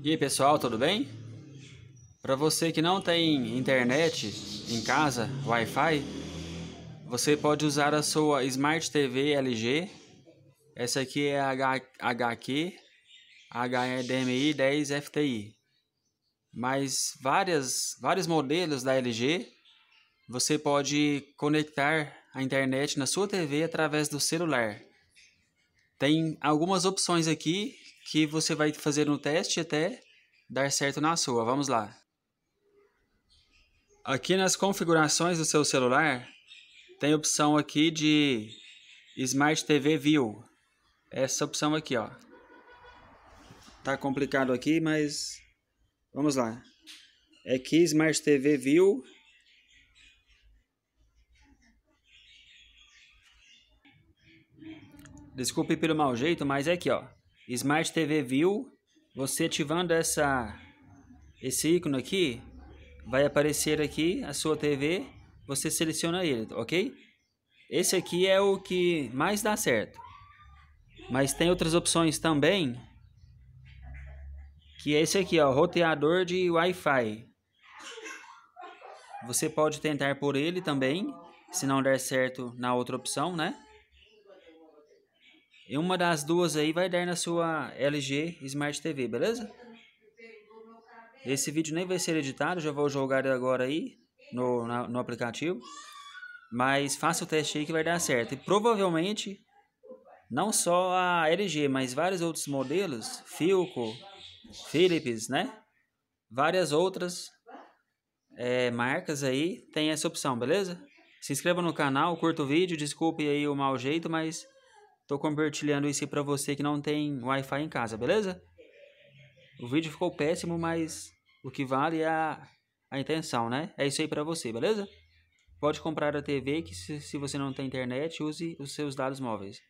E aí, pessoal, tudo bem? Para você que não tem internet em casa, Wi-Fi, você pode usar a sua Smart TV LG. Essa aqui é a HQ HDMI 10 FTI. Mas várias, vários modelos da LG você pode conectar a internet na sua TV através do celular. Tem algumas opções aqui que você vai fazer um teste até dar certo na sua. Vamos lá. Aqui nas configurações do seu celular, tem a opção aqui de Smart TV View. Essa opção aqui, ó. Tá complicado aqui, mas vamos lá. É aqui Smart TV View. Desculpe pelo mau jeito, mas é aqui, ó. Smart TV View, você ativando essa, esse ícone aqui, vai aparecer aqui a sua TV, você seleciona ele, ok? Esse aqui é o que mais dá certo. Mas tem outras opções também, que é esse aqui, ó, roteador de Wi-Fi. Você pode tentar por ele também, se não der certo na outra opção, né? E uma das duas aí vai dar na sua LG Smart TV, beleza? Esse vídeo nem vai ser editado, já vou jogar agora aí no, na, no aplicativo. Mas faça o teste aí que vai dar certo. E provavelmente, não só a LG, mas vários outros modelos, Filco, Philips, né? Várias outras é, marcas aí tem essa opção, beleza? Se inscreva no canal, curta o vídeo, desculpe aí o mau jeito, mas Estou compartilhando isso para você que não tem Wi-Fi em casa, beleza? O vídeo ficou péssimo, mas o que vale é a, a intenção, né? É isso aí para você, beleza? Pode comprar a TV que se, se você não tem internet, use os seus dados móveis.